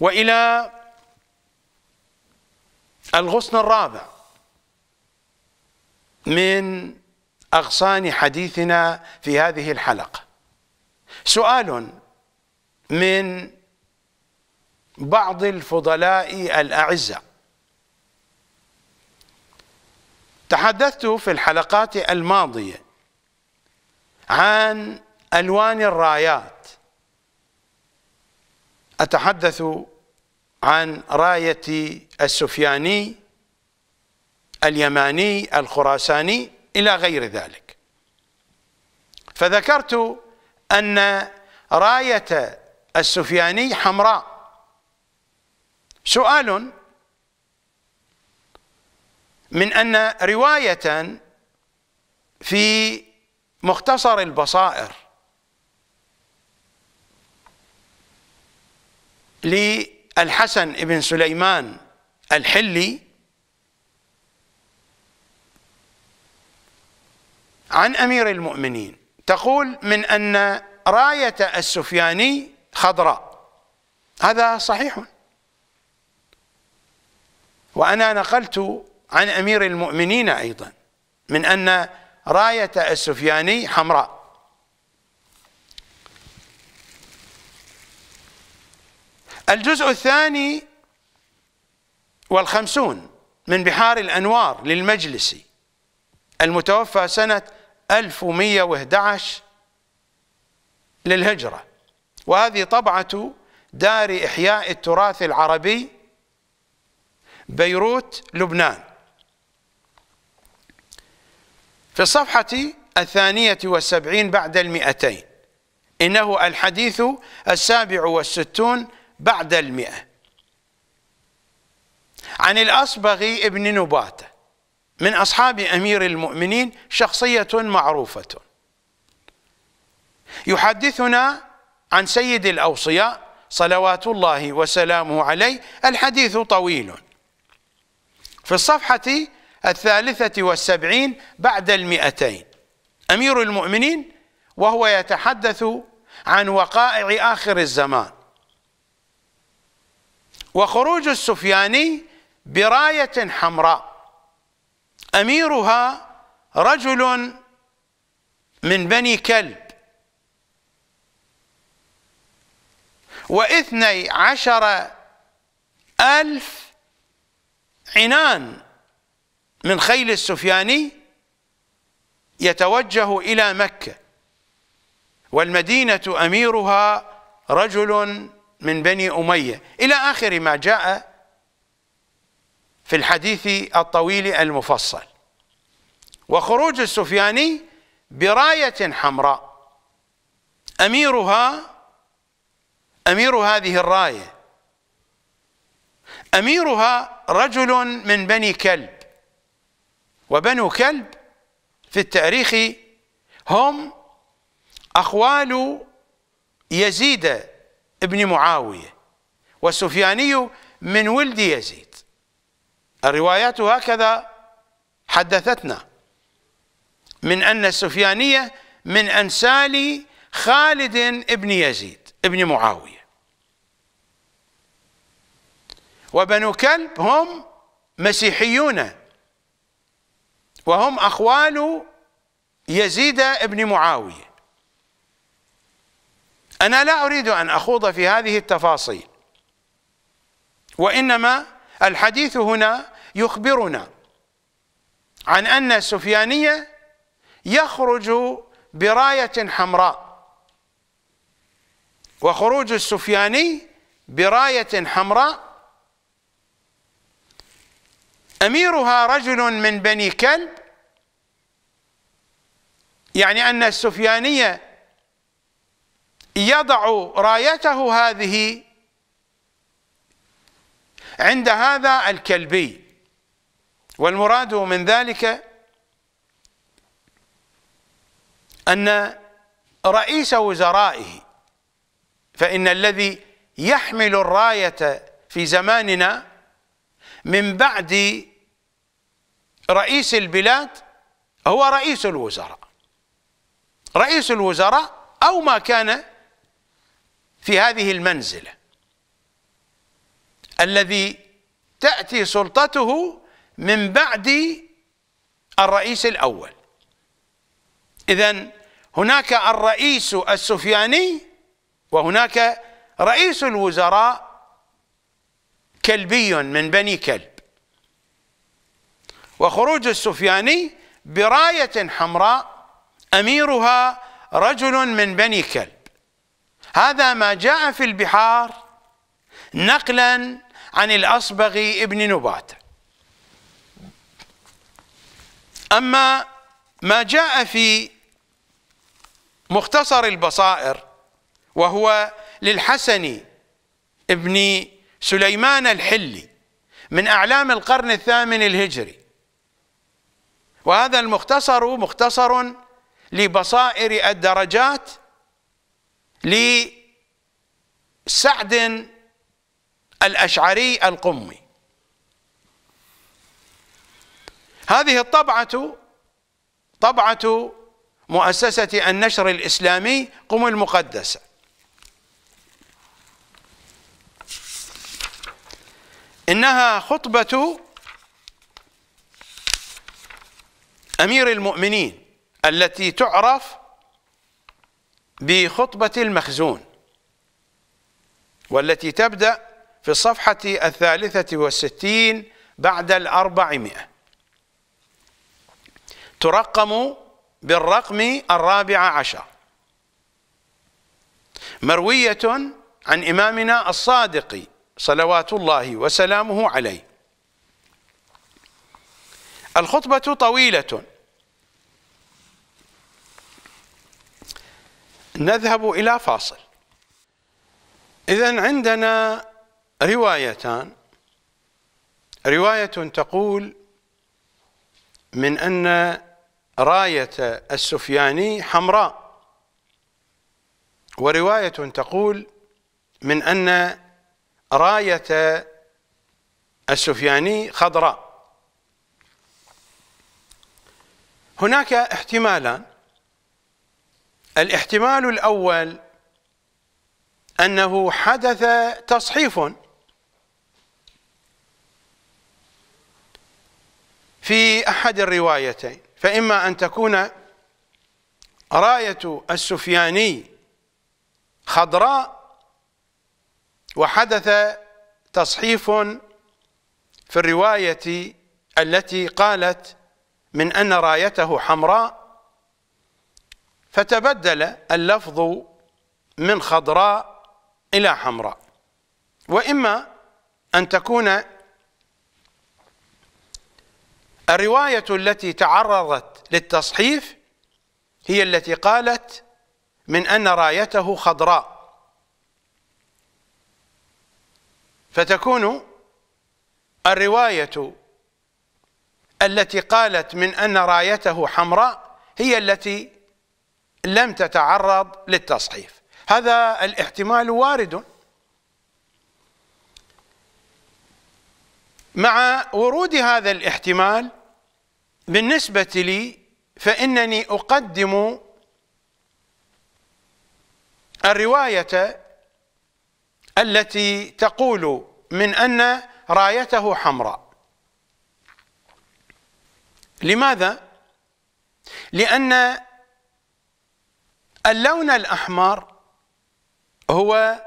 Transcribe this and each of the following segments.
والى الغصن الرابع من اغصان حديثنا في هذه الحلقه سؤال من بعض الفضلاء الاعزاء تحدثت في الحلقات الماضيه عن الوان الرايات أتحدث عن راية السفياني اليماني الخراساني إلى غير ذلك فذكرت أن راية السفياني حمراء سؤال من أن رواية في مختصر البصائر للحسن بن سليمان الحلي عن امير المؤمنين تقول من ان رايه السفياني خضراء هذا صحيح وانا نقلت عن امير المؤمنين ايضا من ان رايه السفياني حمراء الجزء الثاني والخمسون من بحار الأنوار للمجلسي المتوفى سنة 1111 للهجرة وهذه طبعة دار إحياء التراث العربي بيروت لبنان في الصفحة الثانية والسبعين بعد المئتين إنه الحديث السابع والستون بعد المئة عن الأصبغي ابن نباتة من أصحاب أمير المؤمنين شخصية معروفة يحدثنا عن سيد الأوصياء صلوات الله وسلامه عليه الحديث طويل في الصفحة الثالثة والسبعين بعد المئتين أمير المؤمنين وهو يتحدث عن وقائع آخر الزمان وخروج السفياني برايه حمراء اميرها رجل من بني كلب واثني عشر ألف عنان من خيل السفياني يتوجه إلى مكة والمدينة أميرها رجل من بني أمية إلى آخر ما جاء في الحديث الطويل المفصل وخروج السفياني براية حمراء أميرها أمير هذه الراية أميرها رجل من بني كلب وبنو كلب في التاريخ هم أخوال يزيد ابن معاوية والسفياني من ولد يزيد الروايات هكذا حدثتنا من أن السفيانية من أنسال خالد ابن يزيد ابن معاوية وبنو كلب هم مسيحيون وهم أخوال يزيد ابن معاوية أنا لا أريد أن أخوض في هذه التفاصيل وإنما الحديث هنا يخبرنا عن أن السفيانية يخرج براية حمراء وخروج السفياني براية حمراء أميرها رجل من بني كلب يعني أن السفيانية يضع رايته هذه عند هذا الكلبي والمراد من ذلك أن رئيس وزرائه فإن الذي يحمل الراية في زماننا من بعد رئيس البلاد هو رئيس الوزراء رئيس الوزراء أو ما كان في هذه المنزلة الذي تأتي سلطته من بعد الرئيس الأول إذا هناك الرئيس السفياني وهناك رئيس الوزراء كلبي من بني كلب وخروج السفياني براية حمراء أميرها رجل من بني كلب هذا ما جاء في البحار نقلا عن الأصبغي ابن نبات أما ما جاء في مختصر البصائر وهو للحسن ابن سليمان الحلي من أعلام القرن الثامن الهجري وهذا المختصر مختصر لبصائر الدرجات لسعد الأشعري القمي هذه الطبعة طبعة مؤسسة النشر الإسلامي قم المقدسة إنها خطبة أمير المؤمنين التي تعرف بخطبة المخزون والتي تبدأ في الصفحة الثالثة والستين بعد الأربعمائة ترقم بالرقم الرابع عشر مروية عن إمامنا الصادق صلوات الله وسلامه عليه الخطبة طويلة نذهب إلى فاصل إذا عندنا روايتان رواية تقول من أن راية السفياني حمراء ورواية تقول من أن راية السفياني خضراء هناك احتمالان الاحتمال الأول أنه حدث تصحيف في أحد الروايتين فإما أن تكون راية السفياني خضراء وحدث تصحيف في الرواية التي قالت من أن رايته حمراء فتبدل اللفظ من خضراء إلى حمراء وإما أن تكون الرواية التي تعرضت للتصحيف هي التي قالت من أن رايته خضراء فتكون الرواية التي قالت من أن رايته حمراء هي التي لم تتعرض للتصحيف هذا الاحتمال وارد مع ورود هذا الاحتمال بالنسبة لي فإنني أقدم الرواية التي تقول من أن رايته حمراء لماذا؟ لأن اللون الأحمر هو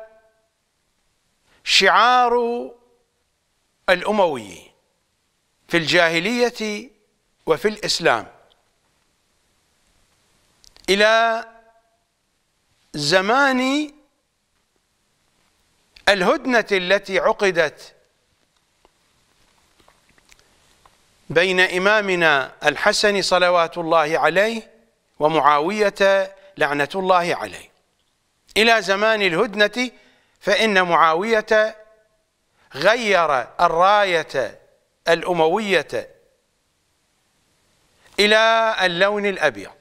شعار الأموي في الجاهلية وفي الإسلام إلى زمان الهدنة التي عقدت بين إمامنا الحسن صلوات الله عليه ومعاوية لعنة الله عليه إلى زمان الهدنة فإن معاوية غير الراية الأموية إلى اللون الأبيض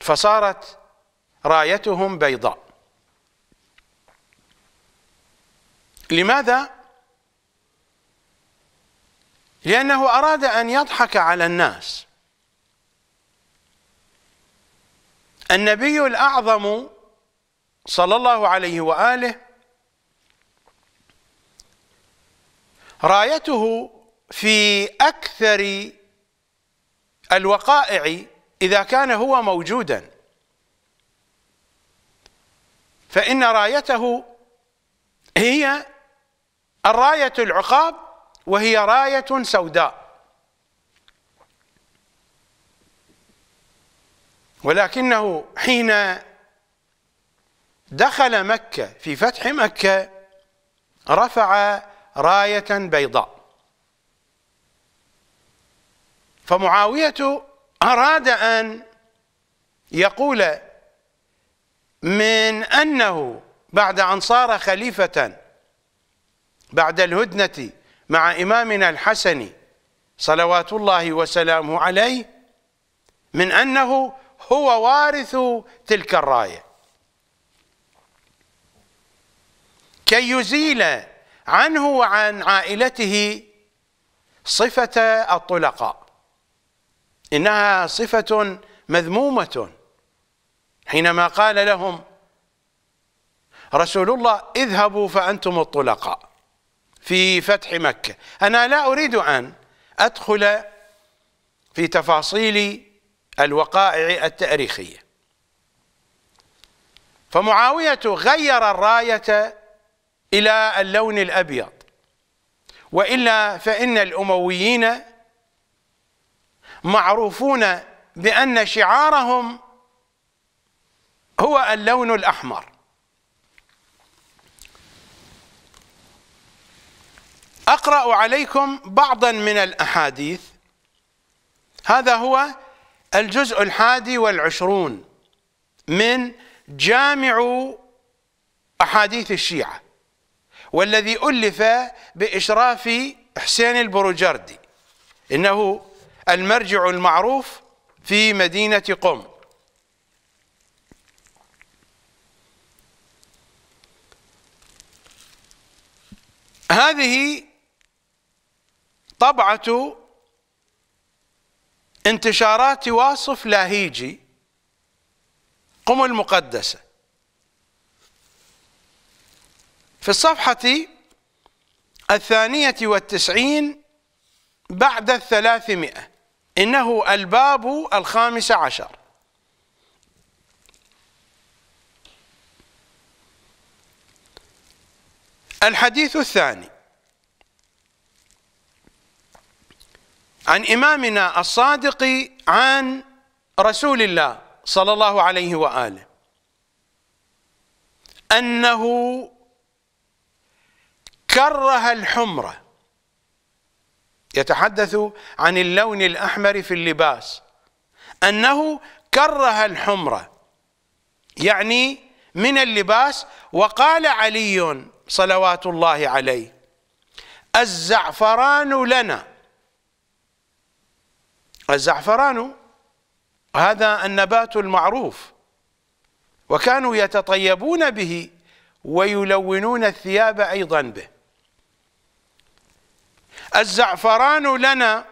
فصارت رايتهم بيضاء لماذا؟ لأنه أراد أن يضحك على الناس النبي الأعظم صلى الله عليه وآله رايته في أكثر الوقائع إذا كان هو موجودا فإن رايته هي الراية العقاب وهي راية سوداء ولكنه حين دخل مكة في فتح مكة رفع راية بيضاء فمعاوية أراد أن يقول من أنه بعد أن صار خليفة بعد الهدنة مع إمامنا الحسن صلوات الله وسلامه عليه من أنه هو وارث تلك الرايه كي يزيل عنه وعن عائلته صفه الطلقاء انها صفه مذمومه حينما قال لهم رسول الله اذهبوا فأنتم الطلقاء في فتح مكة أنا لا أريد أن أدخل في تفاصيل الوقائع التاريخيه فمعاويه غير الرايه الى اللون الابيض والا فان الامويين معروفون بان شعارهم هو اللون الاحمر اقرا عليكم بعضا من الاحاديث هذا هو الجزء الحادي والعشرون من جامع أحاديث الشيعة والذي ألف بإشراف حسين البروجردي إنه المرجع المعروف في مدينة قم هذه طبعة انتشارات واصف لاهيجي قم المقدسة في الصفحة الثانية والتسعين بعد الثلاثمائة إنه الباب الخامس عشر الحديث الثاني عن إمامنا الصادق عن رسول الله صلى الله عليه وآله أنه كره الحمرة يتحدث عن اللون الأحمر في اللباس أنه كره الحمرة يعني من اللباس وقال علي صلوات الله عليه الزعفران لنا الزعفران هذا النبات المعروف وكانوا يتطيبون به ويلونون الثياب أيضا به الزعفران لنا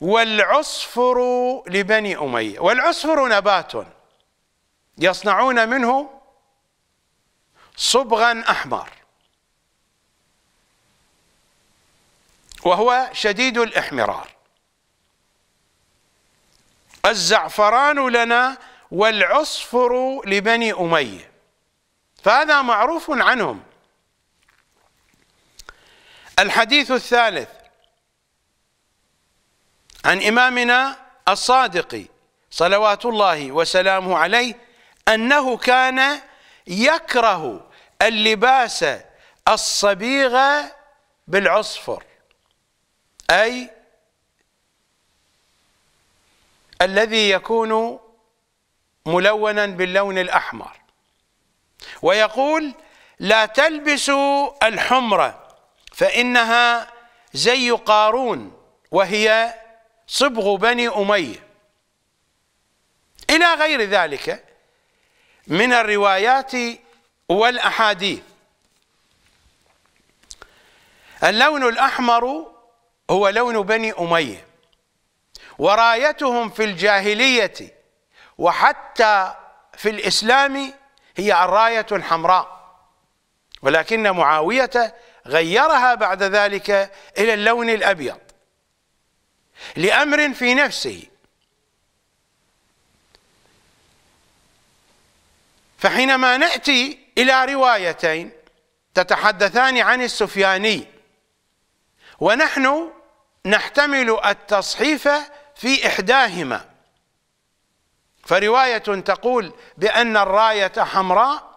والعصفر لبني أمية والعصفر نبات يصنعون منه صبغا أحمر وهو شديد الإحمرار الزعفران لنا والعصفر لبني أمية فهذا معروف عنهم الحديث الثالث عن إمامنا الصادق صلوات الله وسلامه عليه أنه كان يكره اللباس الصبيغة بالعصفر أي الذي يكون ملونا باللون الأحمر ويقول لا تلبسوا الحمرة فإنها زي قارون وهي صبغ بني أمية إلى غير ذلك من الروايات والأحاديث اللون الأحمر هو لون بني أمية ورايتهم في الجاهلية وحتى في الإسلام هي الراية الحمراء ولكن معاوية غيرها بعد ذلك إلى اللون الأبيض لأمر في نفسه فحينما نأتي إلى روايتين تتحدثان عن السفياني ونحن نحتمل التصحيف في إحداهما فرواية تقول بأن الراية حمراء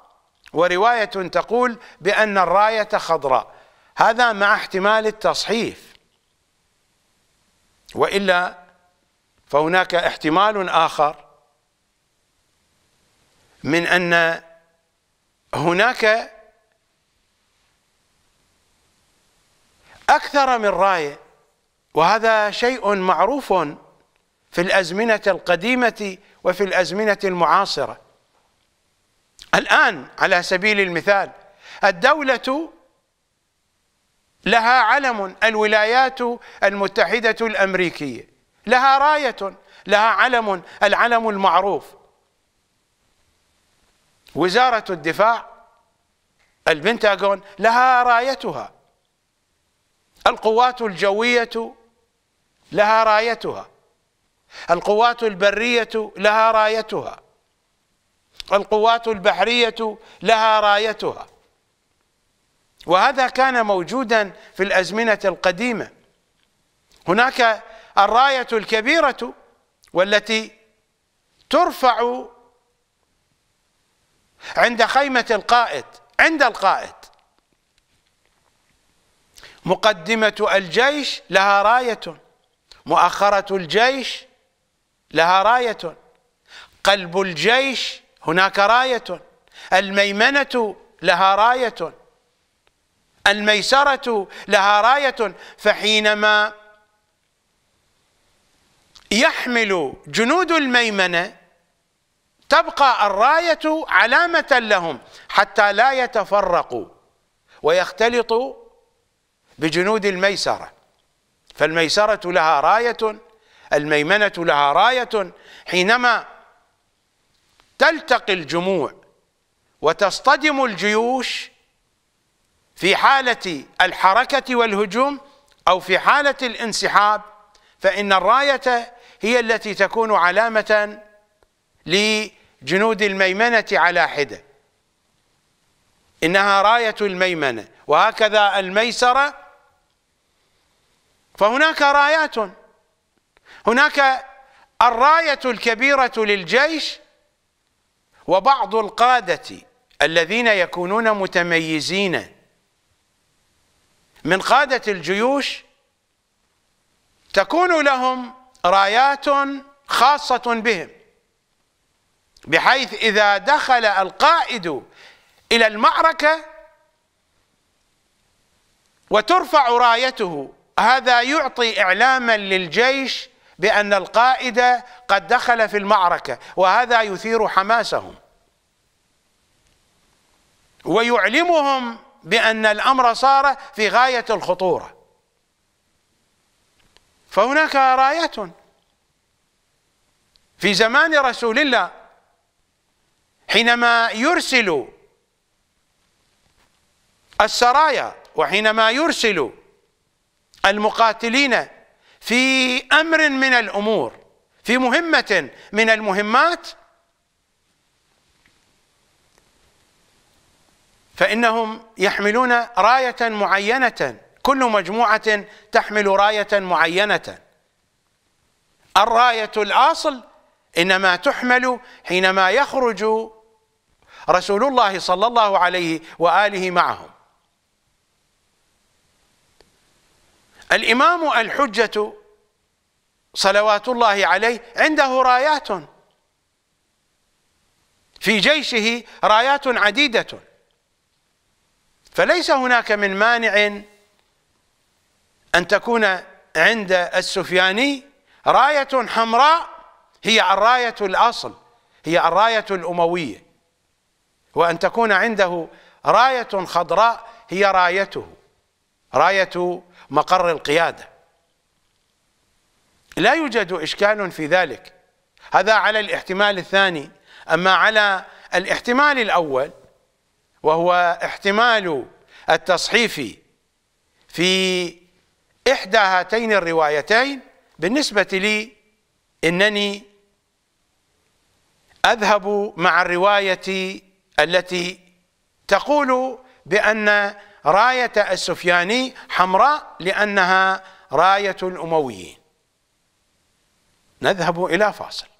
ورواية تقول بأن الراية خضراء هذا مع احتمال التصحيف وإلا فهناك احتمال آخر من أن هناك أكثر من راية وهذا شيء معروف في الأزمنة القديمة وفي الأزمنة المعاصرة الآن على سبيل المثال الدولة لها علم الولايات المتحدة الأمريكية لها راية لها علم العلم المعروف وزارة الدفاع البنتاغون لها رايتها القوات الجوية لها رايتها القوات البرية لها رايتها القوات البحرية لها رايتها وهذا كان موجودا في الأزمنة القديمة هناك الراية الكبيرة والتي ترفع عند خيمة القائد عند القائد مقدمة الجيش لها راية مؤخرة الجيش لها راية قلب الجيش هناك راية الميمنة لها راية الميسرة لها راية فحينما يحمل جنود الميمنة تبقى الراية علامة لهم حتى لا يتفرقوا ويختلطوا بجنود الميسرة فالميسرة لها راية الميمنة لها راية حينما تلتقي الجموع وتصطدم الجيوش في حالة الحركة والهجوم أو في حالة الانسحاب فإن الراية هي التي تكون علامة لجنود الميمنة على حدة إنها راية الميمنة وهكذا الميسرة فهناك رايات هناك الراية الكبيرة للجيش وبعض القادة الذين يكونون متميزين من قادة الجيوش تكون لهم رايات خاصة بهم بحيث إذا دخل القائد إلى المعركة وترفع رايته هذا يعطي إعلاما للجيش بأن القائد قد دخل في المعركة وهذا يثير حماسهم ويعلمهم بأن الأمر صار في غاية الخطورة فهناك راية في زمان رسول الله حينما يرسل السرايا وحينما يرسل المقاتلين في امر من الامور في مهمه من المهمات فانهم يحملون رايه معينه كل مجموعه تحمل رايه معينه الرايه الاصل انما تحمل حينما يخرج رسول الله صلى الله عليه واله معهم الإمام الحجة صلوات الله عليه عنده رايات في جيشه رايات عديدة فليس هناك من مانع أن تكون عند السفياني راية حمراء هي الراية الأصل هي الراية الأموية وأن تكون عنده راية خضراء هي رايته راية مقر القيادة لا يوجد إشكال في ذلك هذا على الاحتمال الثاني أما على الاحتمال الأول وهو احتمال التصحيف في إحدى هاتين الروايتين بالنسبة لي إنني أذهب مع الرواية التي تقول بأن راية السفياني حمراء لأنها راية الأمويين نذهب إلى فاصل